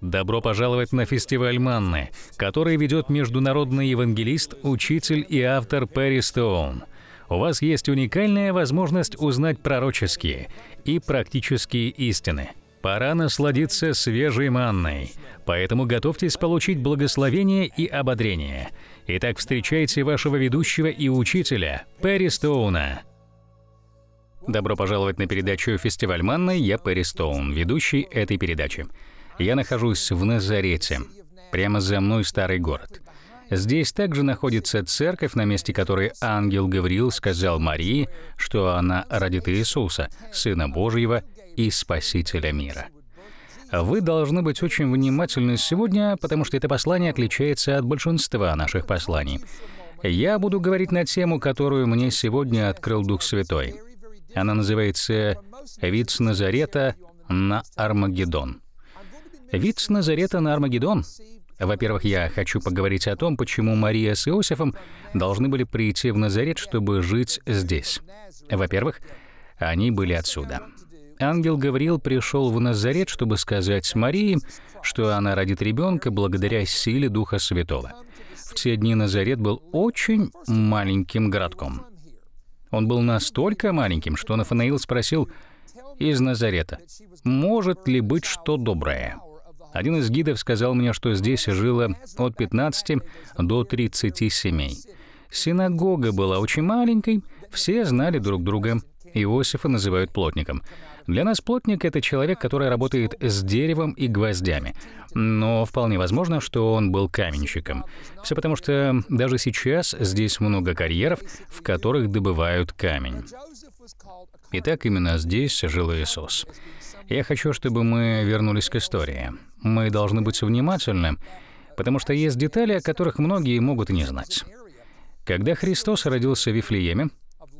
Добро пожаловать на фестиваль Манны, который ведет международный евангелист, учитель и автор Перри Стоун. У вас есть уникальная возможность узнать пророческие и практические истины. Пора насладиться свежей манной, поэтому готовьтесь получить благословение и ободрение. Итак, встречайте вашего ведущего и учителя Перри Стоуна. Добро пожаловать на передачу «Фестиваль Манны». Я Перри Стоун, ведущий этой передачи. Я нахожусь в Назарете. Прямо за мной старый город. Здесь также находится церковь, на месте которой ангел Гавриил сказал Марии, что она родит Иисуса, Сына Божьего и Спасителя мира. Вы должны быть очень внимательны сегодня, потому что это послание отличается от большинства наших посланий. Я буду говорить на тему, которую мне сегодня открыл Дух Святой. Она называется «Вид с Назарета на Армагеддон». Вид с Назарета на Армагеддон. Во-первых, я хочу поговорить о том, почему Мария с Иосифом должны были прийти в Назарет, чтобы жить здесь. Во-первых, они были отсюда. Ангел Гавриил пришел в Назарет, чтобы сказать Марии, что она родит ребенка благодаря силе Духа Святого. В те дни Назарет был очень маленьким городком. Он был настолько маленьким, что Нафанаил спросил из Назарета, «Может ли быть что доброе?» Один из гидов сказал мне, что здесь жило от 15 до 30 семей. Синагога была очень маленькой, все знали друг друга. Иосифа называют плотником. Для нас плотник — это человек, который работает с деревом и гвоздями. Но вполне возможно, что он был каменщиком. Все потому, что даже сейчас здесь много карьеров, в которых добывают камень. И так именно здесь жил Иисус. Я хочу, чтобы мы вернулись к истории. Мы должны быть внимательны, потому что есть детали, о которых многие могут и не знать. Когда Христос родился в Вифлееме,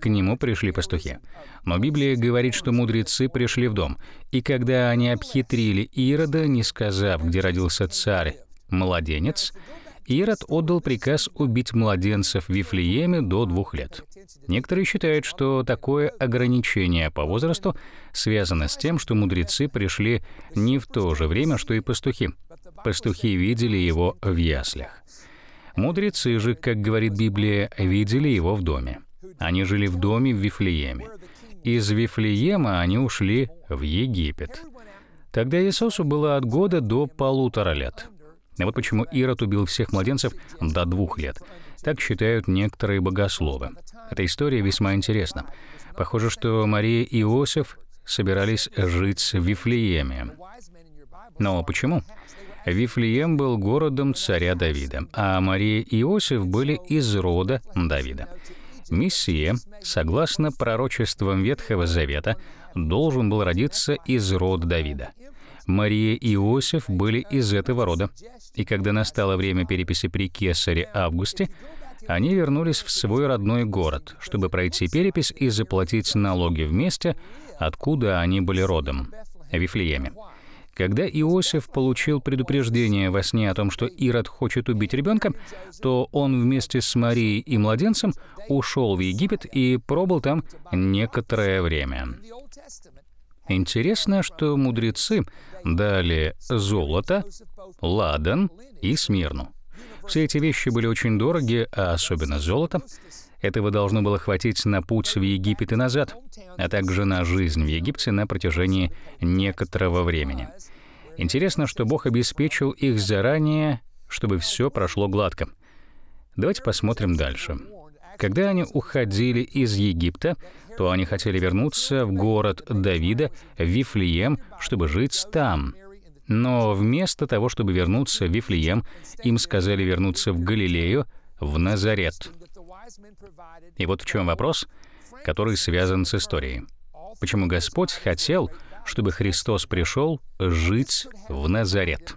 к нему пришли пастухи. Но Библия говорит, что мудрецы пришли в дом, и когда они обхитрили Ирода, не сказав, где родился царь, младенец, Ирод отдал приказ убить младенцев в Вифлееме до двух лет. Некоторые считают, что такое ограничение по возрасту связано с тем, что мудрецы пришли не в то же время, что и пастухи. Пастухи видели его в яслях. Мудрецы же, как говорит Библия, видели его в доме. Они жили в доме в Вифлееме. Из Вифлеема они ушли в Египет. Тогда Иисусу было от года до полутора лет. И а вот почему Ирод убил всех младенцев до двух лет. Так считают некоторые богословы. Эта история весьма интересна. Похоже, что Мария и Иосиф собирались жить в Вифлееме. Но почему? Вифлеем был городом царя Давида, а Мария и Иосиф были из рода Давида. Мессия, согласно пророчествам Ветхого Завета, должен был родиться из рода Давида. Мария и Иосиф были из этого рода и когда настало время переписи при Кесаре Августе, они вернулись в свой родной город, чтобы пройти перепись и заплатить налоги вместе, откуда они были родом, в Вифлееме. Когда Иосиф получил предупреждение во сне о том, что Ирод хочет убить ребенка, то он вместе с Марией и младенцем ушел в Египет и пробыл там некоторое время. Интересно, что мудрецы дали золото, ладан и смирну. Все эти вещи были очень дороги, а особенно золото. Этого должно было хватить на путь в Египет и назад, а также на жизнь в Египте на протяжении некоторого времени. Интересно, что Бог обеспечил их заранее, чтобы все прошло гладко. Давайте посмотрим дальше. Когда они уходили из Египта, то они хотели вернуться в город Давида, Вифлеем, чтобы жить там. Но вместо того, чтобы вернуться в Вифлеем, им сказали вернуться в Галилею, в Назарет. И вот в чем вопрос, который связан с историей. Почему Господь хотел, чтобы Христос пришел жить в Назарет?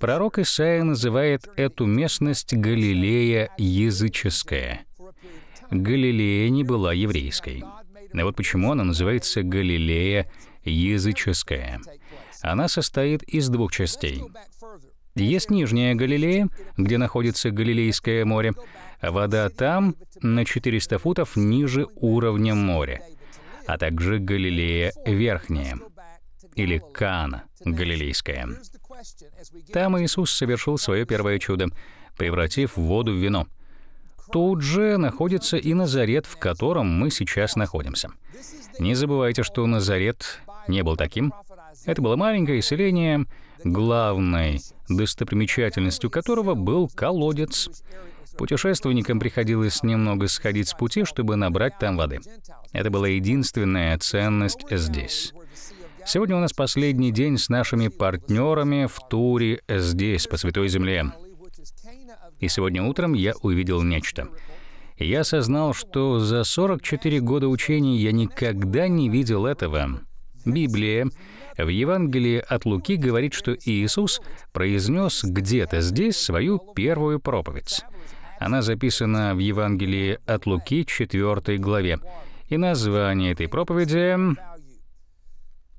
Пророк Исаия называет эту местность Галилея языческая. Галилея не была еврейской. но а вот почему она называется Галилея языческая. Она состоит из двух частей. Есть Нижняя Галилея, где находится Галилейское море. Вода там на 400 футов ниже уровня моря, а также Галилея Верхняя или Кана Галилейская. Там Иисус совершил свое первое чудо, превратив воду в вино — Тут же находится и Назарет, в котором мы сейчас находимся. Не забывайте, что Назарет не был таким. Это было маленькое селение, главной достопримечательностью которого был колодец. Путешественникам приходилось немного сходить с пути, чтобы набрать там воды. Это была единственная ценность здесь. Сегодня у нас последний день с нашими партнерами в туре здесь, по Святой Земле. И сегодня утром я увидел нечто. Я осознал, что за 44 года учений я никогда не видел этого. Библия в Евангелии от Луки говорит, что Иисус произнес где-то здесь свою первую проповедь. Она записана в Евангелии от Луки 4 главе. И название этой проповеди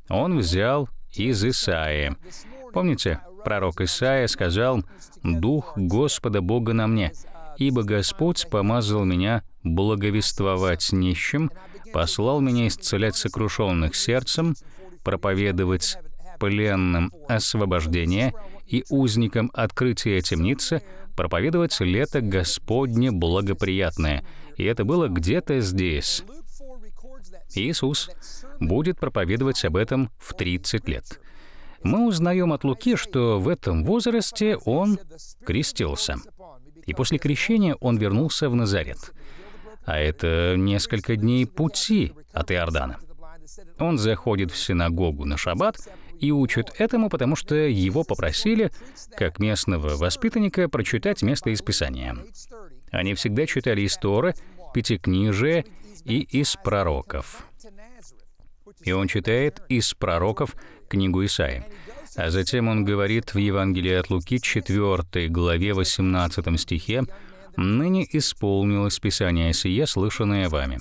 он взял из Исаии. Помните, Пророк Исаия сказал, «Дух Господа Бога на мне, ибо Господь помазал меня благовествовать нищим, послал меня исцелять сокрушенных сердцем, проповедовать пленным освобождение и узникам открытия темницы, проповедовать лето Господне благоприятное». И это было где-то здесь. Иисус будет проповедовать об этом в 30 лет мы узнаем от Луки, что в этом возрасте он крестился. И после крещения он вернулся в Назарет. А это несколько дней пути от Иордана. Он заходит в синагогу на шаббат и учит этому, потому что его попросили, как местного воспитанника, прочитать место из Писания. Они всегда читали из Торы, Пятикнижие и из пророков. И он читает из пророков книгу Исаи. А затем он говорит в Евангелии от Луки 4 главе 18 стихе «Ныне исполнилось Писание сие, слышанное вами».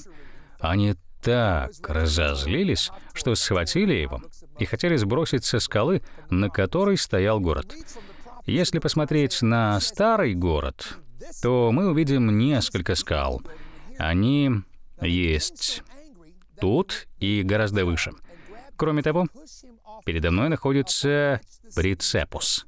Они так разозлились, что схватили его и хотели сбросить со скалы, на которой стоял город. Если посмотреть на старый город, то мы увидим несколько скал. Они есть тут и гораздо выше. Кроме того, Передо мной находится Прицепус.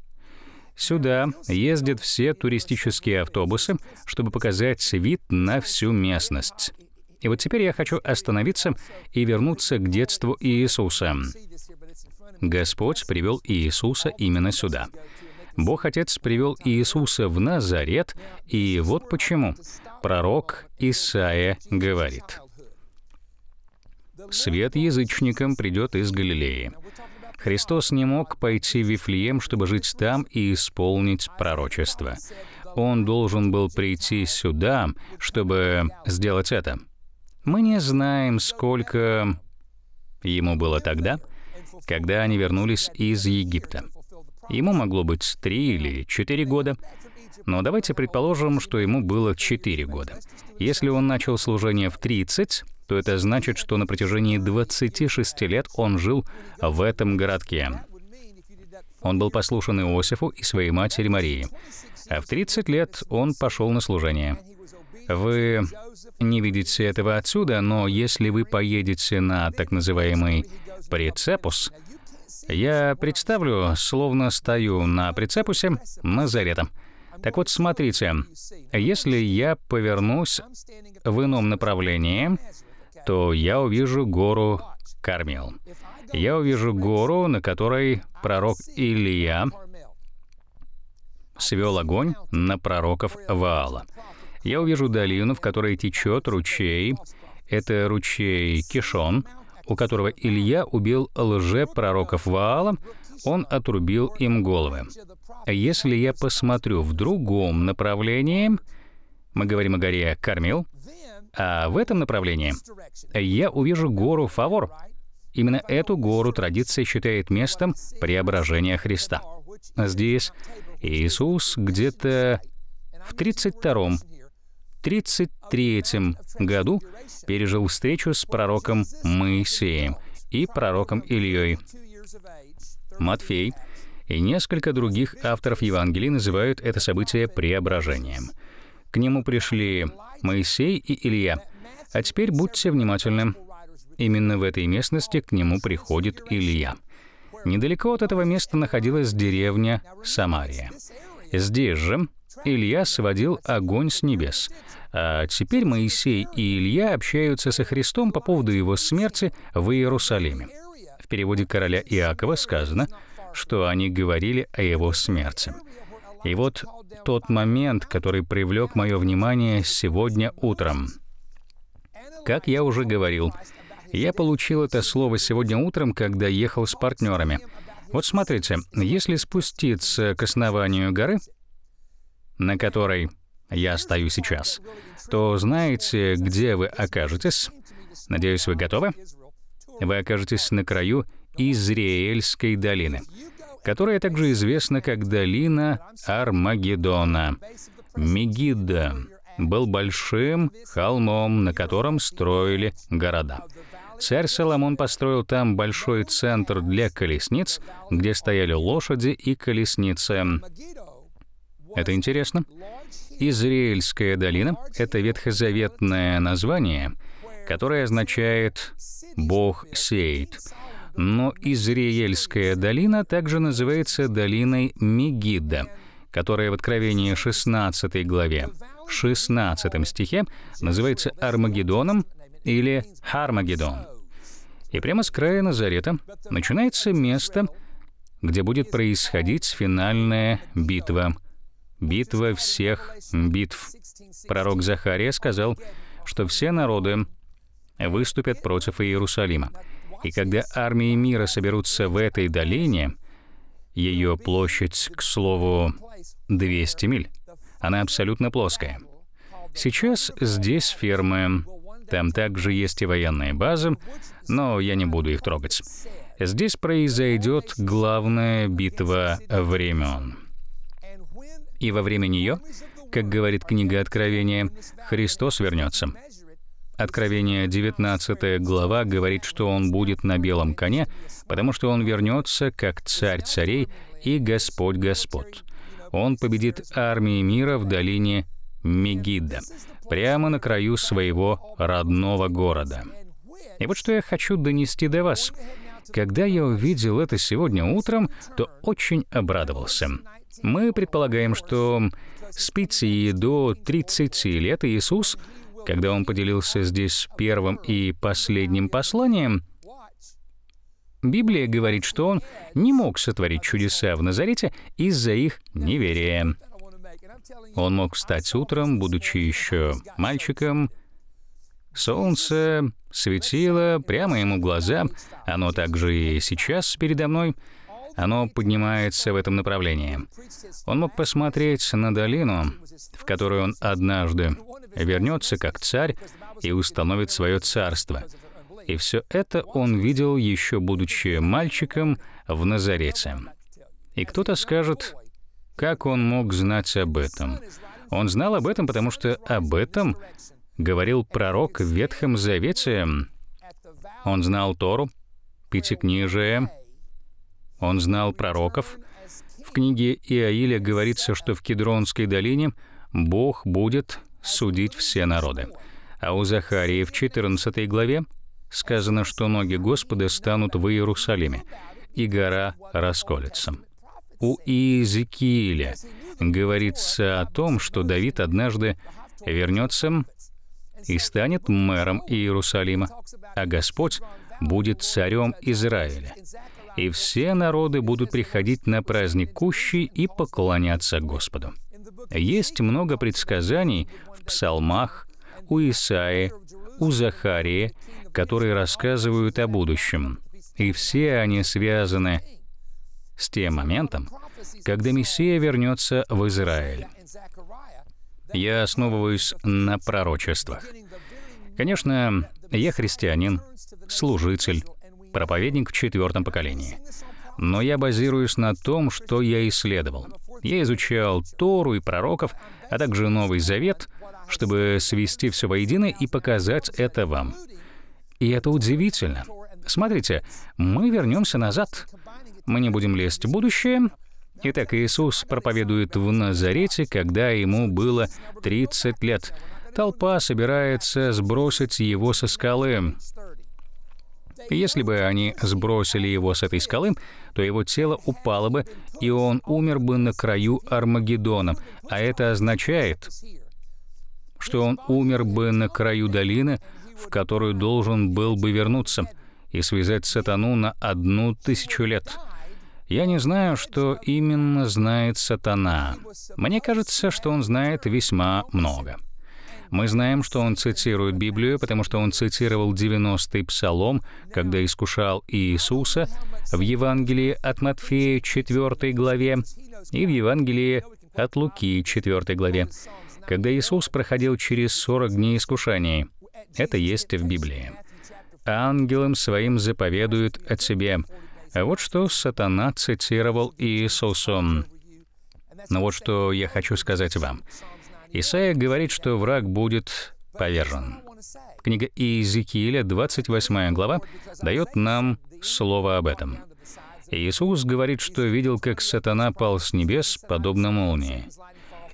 Сюда ездят все туристические автобусы, чтобы показать вид на всю местность. И вот теперь я хочу остановиться и вернуться к детству Иисуса. Господь привел Иисуса именно сюда. Бог Отец привел Иисуса в Назарет, и вот почему. Пророк Исаия говорит, «Свет язычникам придет из Галилеи, Христос не мог пойти в Вифлеем, чтобы жить там и исполнить пророчество. Он должен был прийти сюда, чтобы сделать это. Мы не знаем, сколько ему было тогда, когда они вернулись из Египта. Ему могло быть три или четыре года, но давайте предположим, что ему было четыре года. Если он начал служение в 30, то это значит, что на протяжении 26 лет он жил в этом городке. Он был послушан Иосифу и своей матери Марии. А в 30 лет он пошел на служение. Вы не видите этого отсюда, но если вы поедете на так называемый прицепус, я представлю, словно стою на прицепусе Назарета. Так вот, смотрите, если я повернусь в ином направлении, то я увижу гору Кармел. Я увижу гору, на которой пророк Илия свел огонь на пророков Ваала. Я увижу долину, в которой течет ручей. Это ручей Кишон, у которого Илья убил лже-пророков Ваала, он отрубил им головы. Если я посмотрю в другом направлении, мы говорим о горе Кармил, а в этом направлении я увижу гору Фавор. Именно эту гору традиция считает местом преображения Христа. Здесь Иисус где-то в 32-м, 33-м году пережил встречу с пророком Моисеем и пророком Ильей. Матфей и несколько других авторов Евангелий называют это событие преображением. К нему пришли Моисей и Илья. А теперь будьте внимательны. Именно в этой местности к нему приходит Илья. Недалеко от этого места находилась деревня Самария. Здесь же Илья сводил огонь с небес. А теперь Моисей и Илья общаются со Христом по поводу его смерти в Иерусалиме. В переводе короля Иакова сказано, что они говорили о его смерти. И вот тот момент, который привлек мое внимание сегодня утром. Как я уже говорил, я получил это слово сегодня утром, когда ехал с партнерами. Вот смотрите, если спуститься к основанию горы, на которой я стою сейчас, то знаете, где вы окажетесь? Надеюсь, вы готовы? Вы окажетесь на краю Израильской долины которая также известна как долина Армагеддона. Мегидда был большим холмом, на котором строили города. Царь Соломон построил там большой центр для колесниц, где стояли лошади и колесницы. Это интересно. Израильская долина — это ветхозаветное название, которое означает «Бог сеет» но Изриельская долина также называется долиной Мегидда, которая в Откровении 16 главе, 16 стихе называется Армагеддоном или Хармагеддон. И прямо с края Назарета начинается место, где будет происходить финальная битва. Битва всех битв. Пророк Захария сказал, что все народы выступят против Иерусалима. И когда армии мира соберутся в этой долине, ее площадь, к слову, 200 миль, она абсолютно плоская. Сейчас здесь фермы, там также есть и военные базы, но я не буду их трогать. Здесь произойдет главная битва времен. И во время нее, как говорит книга Откровения, Христос вернется. Откровение 19 глава говорит, что он будет на белом коне, потому что он вернется как царь царей и Господь Господ. Он победит армии мира в долине Мегидда, прямо на краю своего родного города. И вот что я хочу донести до вас. Когда я увидел это сегодня утром, то очень обрадовался. Мы предполагаем, что с 5 до 30 лет Иисус когда он поделился здесь первым и последним посланием, Библия говорит, что он не мог сотворить чудеса в Назарете из-за их неверия. Он мог встать утром, будучи еще мальчиком. Солнце светило прямо ему в глаза, оно также и сейчас передо мной — оно поднимается в этом направлении. Он мог посмотреть на долину, в которую он однажды вернется как царь и установит свое царство. И все это он видел еще будучи мальчиком в Назарете. И кто-то скажет, как он мог знать об этом? Он знал об этом, потому что об этом говорил пророк в Ветхом Завете. Он знал Тору, Пятикнижие, он знал пророков. В книге Иаиля говорится, что в Кедронской долине Бог будет судить все народы. А у Захарии в 14 главе сказано, что ноги Господа станут в Иерусалиме, и гора расколется. У Иезекииля говорится о том, что Давид однажды вернется и станет мэром Иерусалима, а Господь будет царем Израиля и все народы будут приходить на праздник Кущи и поклоняться Господу. Есть много предсказаний в псалмах, у Исаи, у Захарии, которые рассказывают о будущем. И все они связаны с тем моментом, когда Мессия вернется в Израиль. Я основываюсь на пророчествах. Конечно, я христианин, служитель, проповедник в четвертом поколении. Но я базируюсь на том, что я исследовал. Я изучал Тору и пророков, а также Новый Завет, чтобы свести все воедино и показать это вам. И это удивительно. Смотрите, мы вернемся назад. Мы не будем лезть в будущее. Итак, Иисус проповедует в Назарете, когда ему было 30 лет. Толпа собирается сбросить его со скалы. Если бы они сбросили его с этой скалы, то его тело упало бы, и он умер бы на краю Армагеддона. А это означает, что он умер бы на краю долины, в которую должен был бы вернуться и связать сатану на одну тысячу лет. Я не знаю, что именно знает сатана. Мне кажется, что он знает весьма много. Мы знаем, что он цитирует Библию, потому что он цитировал 90-й Псалом, когда искушал Иисуса, в Евангелии от Матфея 4 главе и в Евангелии от Луки 4 главе, когда Иисус проходил через 40 дней искушаний. Это есть в Библии. ангелам своим заповедуют о тебе». А вот что сатана цитировал Иисусу. Но ну вот что я хочу сказать вам. Исаия говорит, что враг будет повержен. Книга Иезекииля, 28 глава, дает нам слово об этом. Иисус говорит, что видел, как сатана пал с небес, подобно молнии.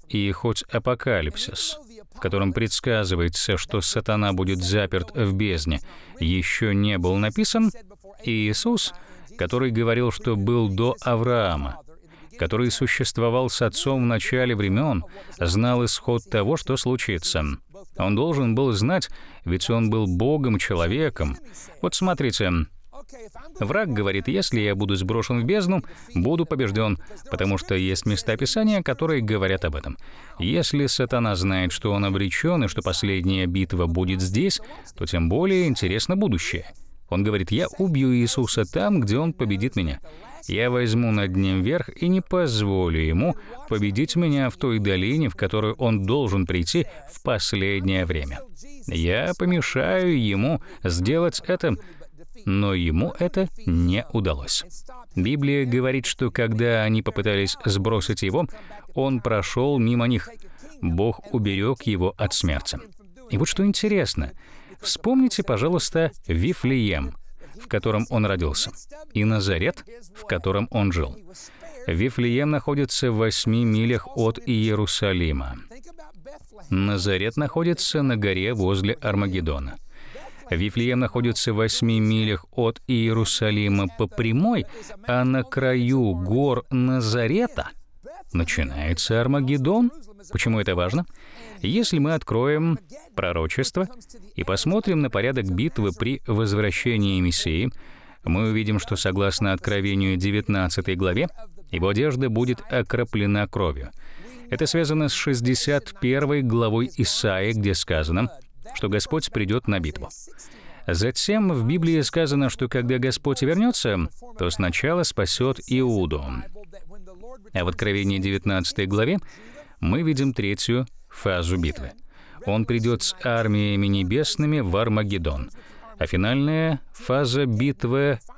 И хоть апокалипсис, в котором предсказывается, что сатана будет заперт в бездне, еще не был написан, Иисус, который говорил, что был до Авраама, который существовал с отцом в начале времен, знал исход того, что случится. Он должен был знать, ведь он был Богом-человеком. Вот смотрите, Враг говорит, если я буду сброшен в бездну, буду побежден, потому что есть места Писания, которые говорят об этом. Если сатана знает, что он обречен и что последняя битва будет здесь, то тем более интересно будущее. Он говорит, я убью Иисуса там, где он победит меня. Я возьму над ним верх и не позволю ему победить меня в той долине, в которую он должен прийти в последнее время. Я помешаю ему сделать это, но ему это не удалось. Библия говорит, что когда они попытались сбросить его, он прошел мимо них. Бог уберег его от смерти. И вот что интересно. Вспомните, пожалуйста, Вифлеем, в котором он родился, и Назарет, в котором он жил. Вифлеем находится в восьми милях от Иерусалима. Назарет находится на горе возле Армагеддона. Вифлеем находится в восьми милях от Иерусалима по прямой, а на краю гор Назарета начинается Армагеддон. Почему это важно? Если мы откроем пророчество и посмотрим на порядок битвы при возвращении Мессии, мы увидим, что согласно Откровению 19 главе, его одежда будет окроплена кровью. Это связано с 61 главой Исаии, где сказано, что Господь придет на битву. Затем в Библии сказано, что когда Господь вернется, то сначала спасет Иуду. А в Откровении 19 главе мы видим третью фазу битвы. Он придет с армиями небесными в Армагеддон. А финальная фаза битвы —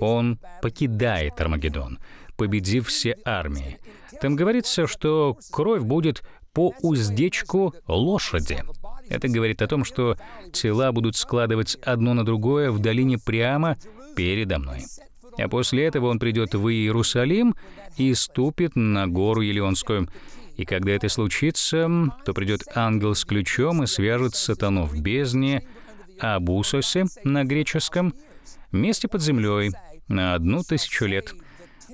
он покидает Армагеддон, победив все армии. Там говорится, что кровь будет по уздечку лошади. Это говорит о том, что тела будут складывать одно на другое в долине прямо передо мной. А после этого он придет в Иерусалим и ступит на гору Елеонскую. И когда это случится, то придет ангел с ключом и свяжет сатану в бездне, абусосе на греческом, месте под землей, на одну тысячу лет.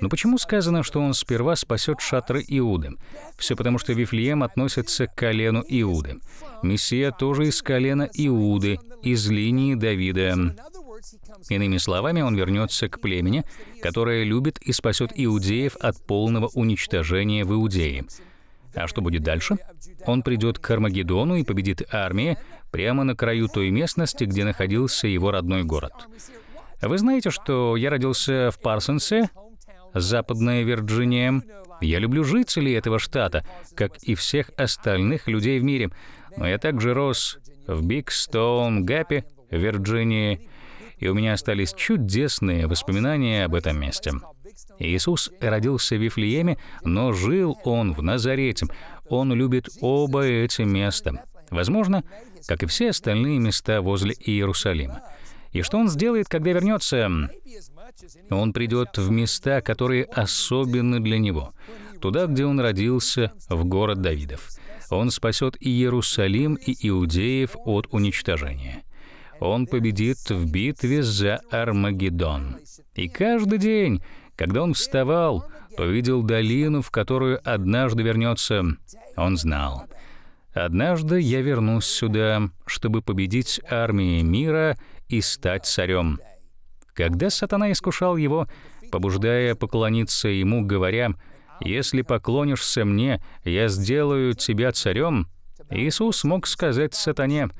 Но почему сказано, что он сперва спасет шатры Иуды? Все потому, что Вифлеем относится к колену Иуды. Мессия тоже из колена Иуды, из линии Давида. Иными словами, он вернется к племени, которое любит и спасет иудеев от полного уничтожения в Иудее. А что будет дальше? Он придет к Армагеддону и победит армии прямо на краю той местности, где находился его родной город. Вы знаете, что я родился в Парсонсе, Западная Вирджиния. Я люблю жителей этого штата, как и всех остальных людей в мире. Но я также рос в Биг Стоун Вирджинии, и у меня остались чудесные воспоминания об этом месте. Иисус родился в Вифлееме, но жил он в Назарете. Он любит оба эти места. Возможно, как и все остальные места возле Иерусалима. И что он сделает, когда вернется? Он придет в места, которые особенны для него. Туда, где он родился, в город Давидов. Он спасет и Иерусалим, и иудеев от уничтожения. Он победит в битве за Армагеддон. И каждый день когда он вставал, то видел долину, в которую однажды вернется. Он знал. «Однажды я вернусь сюда, чтобы победить армии мира и стать царем». Когда сатана искушал его, побуждая поклониться ему, говоря, «Если поклонишься мне, я сделаю тебя царем», Иисус мог сказать сатане,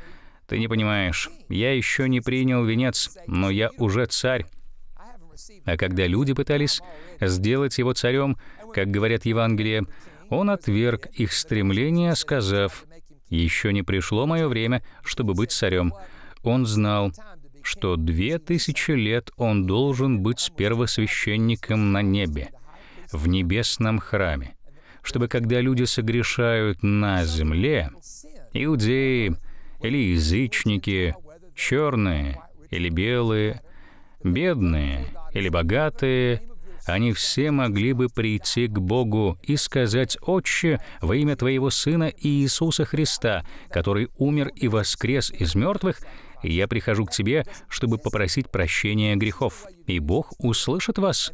«Ты не понимаешь, я еще не принял венец, но я уже царь, а когда люди пытались сделать его царем, как говорят Евангелие, он отверг их стремление, сказав, «Еще не пришло мое время, чтобы быть царем». Он знал, что две тысячи лет он должен быть первосвященником на небе, в небесном храме, чтобы когда люди согрешают на земле, иудеи или язычники, черные или белые — бедные или богатые, они все могли бы прийти к Богу и сказать «Отче, во имя Твоего Сына Иисуса Христа, который умер и воскрес из мертвых, я прихожу к Тебе, чтобы попросить прощения грехов, и Бог услышит вас».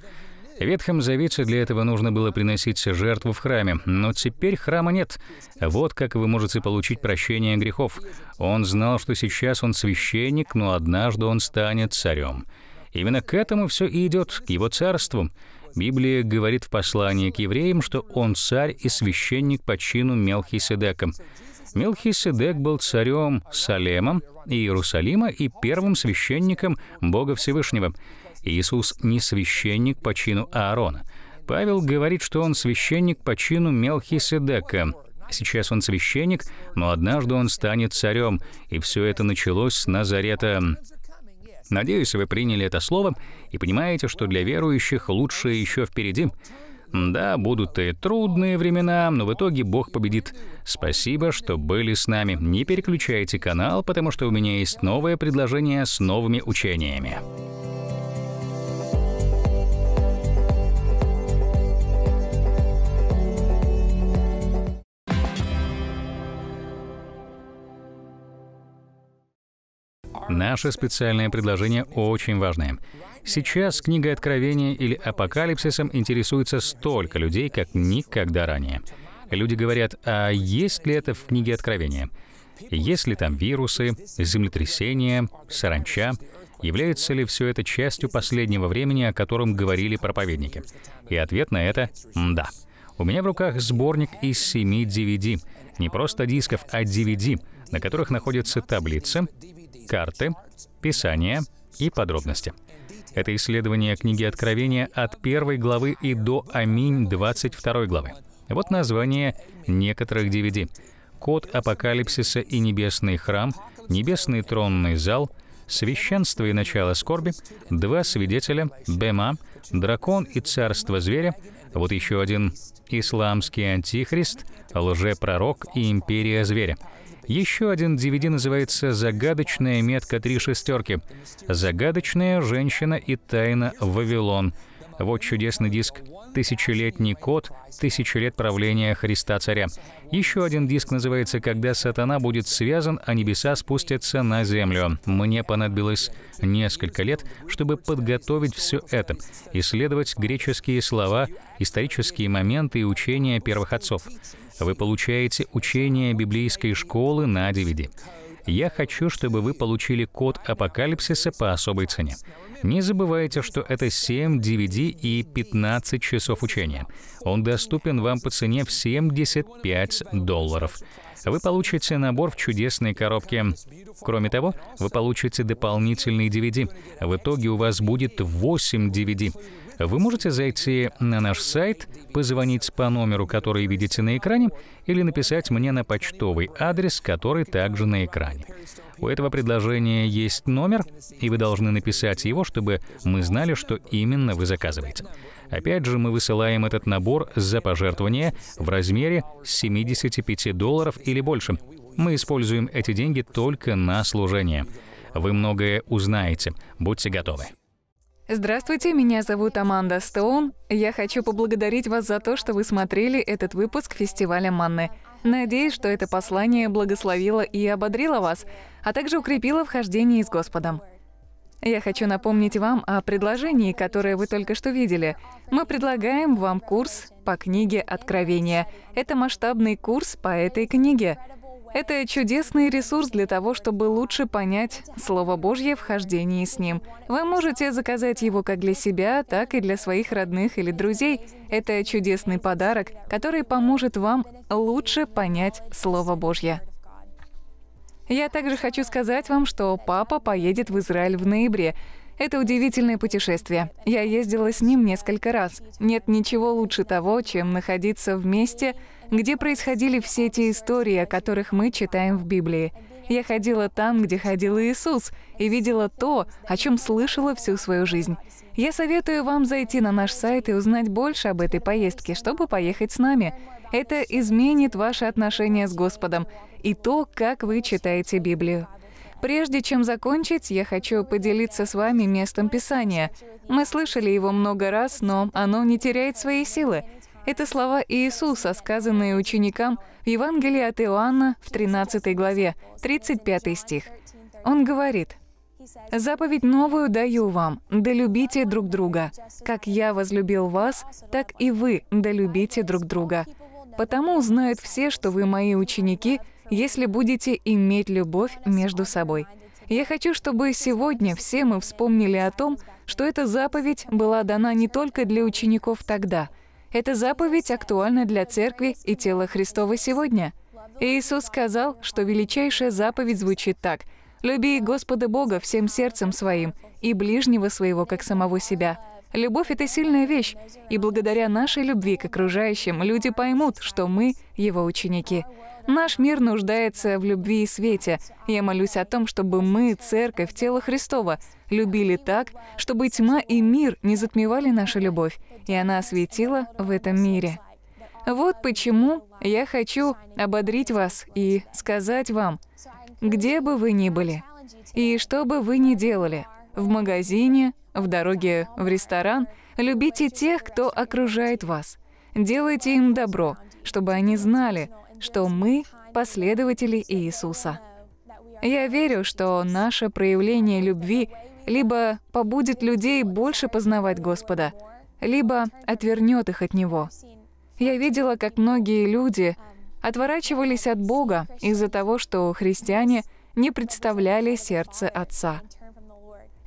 В Ветхом Завете для этого нужно было приносить жертву в храме, но теперь храма нет. Вот как вы можете получить прощение грехов. Он знал, что сейчас он священник, но однажды он станет царем. Именно к этому все и идет, к его царству. Библия говорит в послании к евреям, что он царь и священник по чину Мелхиседека. Мелхиседек был царем Салемом и Иерусалима и первым священником Бога Всевышнего. Иисус не священник по чину Аарона. Павел говорит, что он священник по чину Мелхиседека. Сейчас он священник, но однажды он станет царем, и все это началось с Назарета. Надеюсь, вы приняли это слово и понимаете, что для верующих лучшее еще впереди. Да, будут и трудные времена, но в итоге Бог победит. Спасибо, что были с нами. Не переключайте канал, потому что у меня есть новое предложение с новыми учениями. Наше специальное предложение очень важное. Сейчас книга Откровения или Апокалипсисом интересуется столько людей, как никогда ранее. Люди говорят, а есть ли это в книге Откровения? Есть ли там вирусы, землетрясения, саранча? Является ли все это частью последнего времени, о котором говорили проповедники? И ответ на это — да. У меня в руках сборник из семи DVD. Не просто дисков, а DVD, на которых находится таблица, карты, Писания и подробности. Это исследование книги Откровения от первой главы и до Аминь 22 главы. Вот название некоторых DVD. Код апокалипсиса и небесный храм, небесный тронный зал, священство и начало скорби, два свидетеля, Бема, дракон и царство зверя, вот еще один исламский антихрист, лжепророк и империя зверя. Еще один DVD называется «Загадочная метка три шестерки». «Загадочная женщина и тайна Вавилон». Вот чудесный диск «Тысячелетний кот", Тысячи лет правления Христа Царя». Еще один диск называется «Когда сатана будет связан, а небеса спустятся на землю». Мне понадобилось несколько лет, чтобы подготовить все это, исследовать греческие слова, исторические моменты и учения первых отцов вы получаете учение библейской школы на DVD. Я хочу, чтобы вы получили код апокалипсиса по особой цене. Не забывайте, что это 7 DVD и 15 часов учения. Он доступен вам по цене в 75 долларов. Вы получите набор в чудесной коробке. Кроме того, вы получите дополнительный DVD. В итоге у вас будет 8 DVD. Вы можете зайти на наш сайт, позвонить по номеру, который видите на экране, или написать мне на почтовый адрес, который также на экране. У этого предложения есть номер, и вы должны написать его, чтобы мы знали, что именно вы заказываете. Опять же, мы высылаем этот набор за пожертвование в размере 75 долларов или больше. Мы используем эти деньги только на служение. Вы многое узнаете. Будьте готовы. Здравствуйте, меня зовут Аманда Стоун. Я хочу поблагодарить вас за то, что вы смотрели этот выпуск фестиваля Манны. Надеюсь, что это послание благословило и ободрило вас, а также укрепило вхождение с Господом. Я хочу напомнить вам о предложении, которое вы только что видели. Мы предлагаем вам курс по книге Откровения. Это масштабный курс по этой книге. Это чудесный ресурс для того, чтобы лучше понять Слово Божье в хождении с ним. Вы можете заказать его как для себя, так и для своих родных или друзей. Это чудесный подарок, который поможет вам лучше понять Слово Божье. Я также хочу сказать вам, что папа поедет в Израиль в ноябре. Это удивительное путешествие. Я ездила с ним несколько раз. Нет ничего лучше того, чем находиться вместе где происходили все те истории, о которых мы читаем в Библии. Я ходила там, где ходил Иисус, и видела то, о чем слышала всю свою жизнь. Я советую вам зайти на наш сайт и узнать больше об этой поездке, чтобы поехать с нами. Это изменит ваши отношения с Господом и то, как вы читаете Библию. Прежде чем закончить, я хочу поделиться с вами местом Писания. Мы слышали его много раз, но оно не теряет своей силы. Это слова Иисуса, сказанные ученикам в Евангелии от Иоанна в 13 главе, 35 стих. Он говорит, «Заповедь новую даю вам, да любите друг друга. Как я возлюбил вас, так и вы да любите друг друга. Потому узнают все, что вы мои ученики, если будете иметь любовь между собой». Я хочу, чтобы сегодня все мы вспомнили о том, что эта заповедь была дана не только для учеников тогда — эта заповедь актуальна для церкви и тела Христова сегодня. Иисус сказал, что величайшая заповедь звучит так – «Люби Господа Бога всем сердцем своим и ближнего своего, как самого себя». Любовь — это сильная вещь, и благодаря нашей любви к окружающим люди поймут, что мы — его ученики. Наш мир нуждается в любви и свете. Я молюсь о том, чтобы мы, Церковь, Тело Христова, любили так, чтобы тьма и мир не затмевали нашу любовь, и она осветила в этом мире. Вот почему я хочу ободрить вас и сказать вам, где бы вы ни были, и что бы вы ни делали, в магазине, в дороге в ресторан любите тех, кто окружает вас. Делайте им добро, чтобы они знали, что мы — последователи Иисуса. Я верю, что наше проявление любви либо побудет людей больше познавать Господа, либо отвернет их от Него. Я видела, как многие люди отворачивались от Бога из-за того, что христиане не представляли сердце Отца —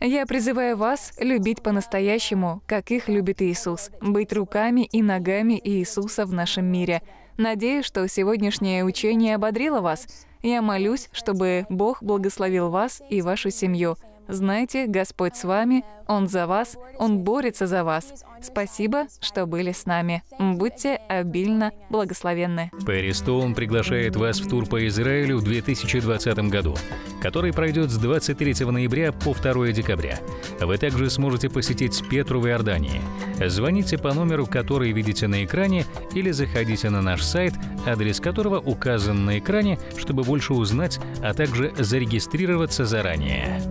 я призываю вас любить по-настоящему, как их любит Иисус, быть руками и ногами Иисуса в нашем мире. Надеюсь, что сегодняшнее учение ободрило вас. Я молюсь, чтобы Бог благословил вас и вашу семью. Знайте, Господь с вами, Он за вас, Он борется за вас. Спасибо, что были с нами. Будьте обильно благословенны. Перри Стоун приглашает вас в тур по Израилю в 2020 году, который пройдет с 23 ноября по 2 декабря. Вы также сможете посетить Петру в Иордании. Звоните по номеру, который видите на экране, или заходите на наш сайт, адрес которого указан на экране, чтобы больше узнать, а также зарегистрироваться заранее.